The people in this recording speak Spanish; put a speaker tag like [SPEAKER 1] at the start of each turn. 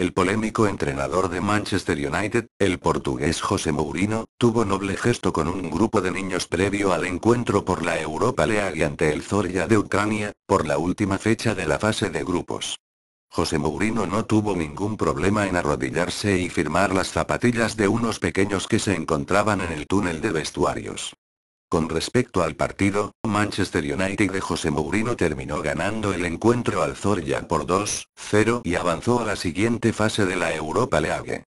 [SPEAKER 1] el polémico entrenador de Manchester United, el portugués José Mourinho, tuvo noble gesto con un grupo de niños previo al encuentro por la Europa League ante el Zorya de Ucrania, por la última fecha de la fase de grupos. José Mourinho no tuvo ningún problema en arrodillarse y firmar las zapatillas de unos pequeños que se encontraban en el túnel de vestuarios. Con respecto al partido, Manchester United de José Mourinho terminó ganando el encuentro al Zorya por 2-0 y avanzó a la siguiente
[SPEAKER 2] fase de la Europa League.